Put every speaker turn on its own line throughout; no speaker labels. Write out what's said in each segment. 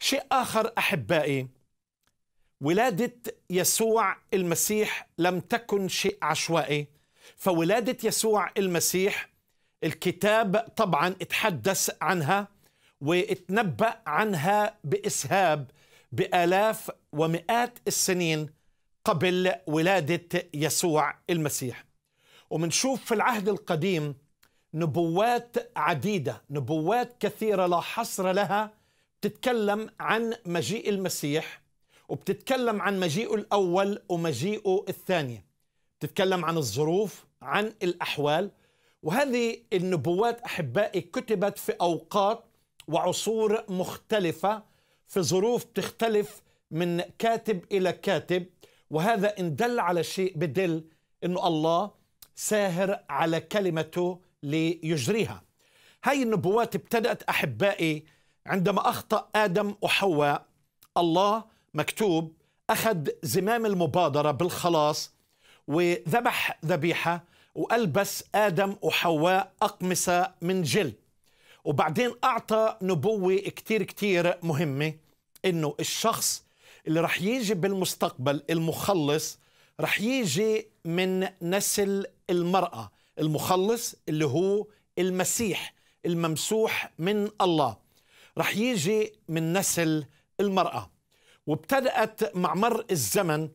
شيء آخر أحبائي ولادة يسوع المسيح لم تكن شيء عشوائي فولادة يسوع المسيح الكتاب طبعا اتحدث عنها واتنبأ عنها بإسهاب بآلاف ومئات السنين قبل ولادة يسوع المسيح ومنشوف في العهد القديم نبوات عديدة نبوات كثيرة لا حصر لها بتتكلم عن مجيء المسيح وبتتكلم عن مجيئه الأول ومجيئه الثاني بتتكلم عن الظروف عن الأحوال وهذه النبوات أحبائي كتبت في أوقات وعصور مختلفة في ظروف تختلف من كاتب إلى كاتب وهذا إن دل على شيء بدل إنه الله ساهر على كلمته ليجريها هاي النبوات ابتدأت أحبائي عندما أخطأ آدم وحواء الله مكتوب أخذ زمام المبادرة بالخلاص وذبح ذبيحة وألبس آدم وحواء أقمصة من جلد وبعدين أعطى نبوة كتير كتير مهمة إنه الشخص اللي رح يجي بالمستقبل المخلص رح يجي من نسل المرأة المخلص اللي هو المسيح الممسوح من الله رح يجي من نسل المرأة وابتدأت مع مر الزمن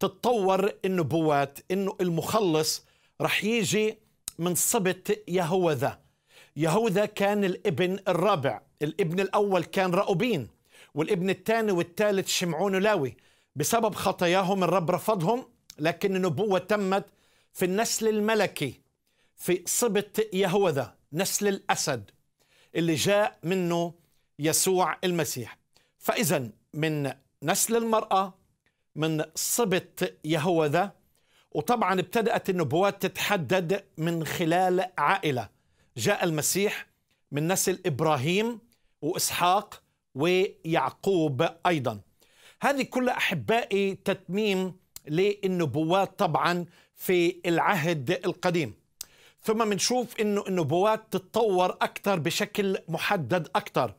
تتطور النبوات انه المخلص رح يجي من سبط يهوذا يهوذا كان الابن الرابع الابن الاول كان راؤوبين والابن الثاني والثالث شمعون لاوي بسبب خطاياهم الرب رفضهم لكن النبوة تمت في النسل الملكي في سبط يهوذا نسل الأسد اللي جاء منه يسوع المسيح فإذا من نسل المرأة من سبط يهوذا وطبعا ابتدأت النبوات تتحدد من خلال عائلة جاء المسيح من نسل إبراهيم وإسحاق ويعقوب أيضا هذه كلها أحبائي تتميم للنبوات طبعا في العهد القديم ثم بنشوف انه النبوات تتطور اكثر بشكل محدد اكثر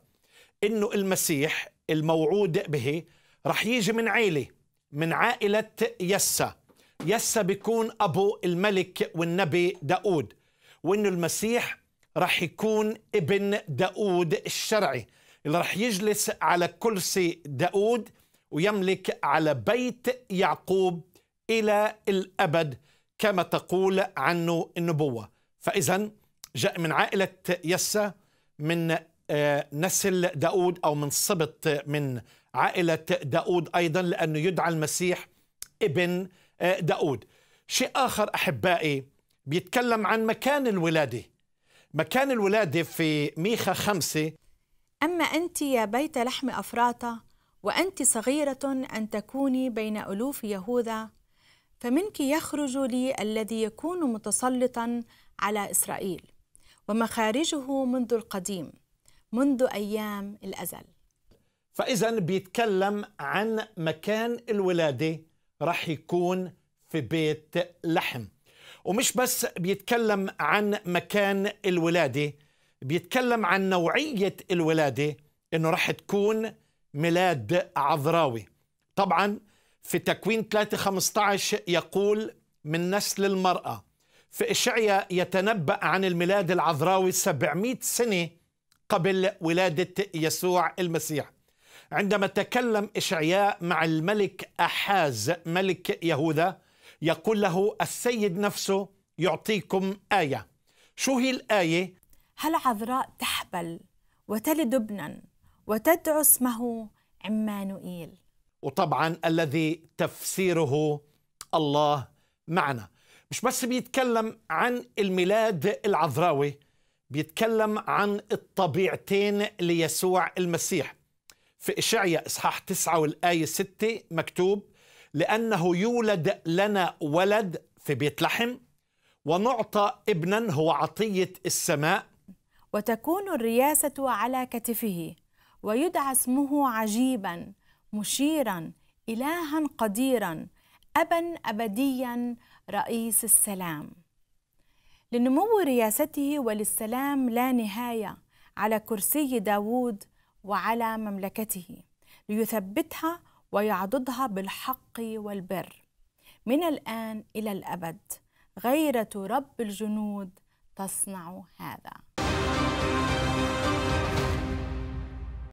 انه المسيح الموعود به رح يجي من عيله من عائله يسا يسا بيكون ابو الملك والنبي داود وانه المسيح رح يكون ابن داود الشرعي اللي رح يجلس على كرسي داود ويملك على بيت يعقوب الى الابد كما تقول عنه النبوه فاذا جاء من عائله يسا من آه، نسل داود أو من سبط من عائلة داود أيضا لأنه يدعى المسيح ابن آه، داود شيء آخر أحبائي بيتكلم عن مكان الولادة مكان الولادة في ميخا خمسة
أما أنت يا بيت لحم أفراطة وأنت صغيرة أن تكوني بين ألوف يهوذا فمنك يخرج لي الذي يكون متسلطا على إسرائيل ومخارجه منذ القديم منذ أيام الأزل
فإذا بيتكلم عن مكان الولادة رح يكون في بيت لحم ومش بس بيتكلم عن مكان الولادة بيتكلم عن نوعية الولادة إنه رح تكون ميلاد عذراوي طبعا في تكوين 3-15 يقول من نسل المرأة في إشعيا يتنبأ عن الميلاد العذراوي 700 سنة قبل ولادة يسوع المسيح عندما تكلم إشعياء مع الملك أحاز ملك يهوذا يقول له السيد
نفسه يعطيكم آية شو هي الآية؟ هل عذراء تحبل وتلد ابنا وتدعو اسمه عمانوئيل
وطبعا الذي تفسيره الله معنا مش بس بيتكلم عن الميلاد العذراوي بيتكلم عن الطبيعتين ليسوع المسيح في إشعيا إصحاح 9 والآية 6 مكتوب لأنه يولد لنا ولد في بيت لحم ونعطى ابنا هو عطية السماء
وتكون الرياسة على كتفه ويدعى اسمه عجيبا مشيرا إلها قديرا أبا أبديا رئيس السلام لنمو رياسته وللسلام لا نهاية على كرسي داوود وعلى مملكته ليثبتها ويعضدها بالحق والبر من الآن إلى الأبد غيرة رب الجنود تصنع هذا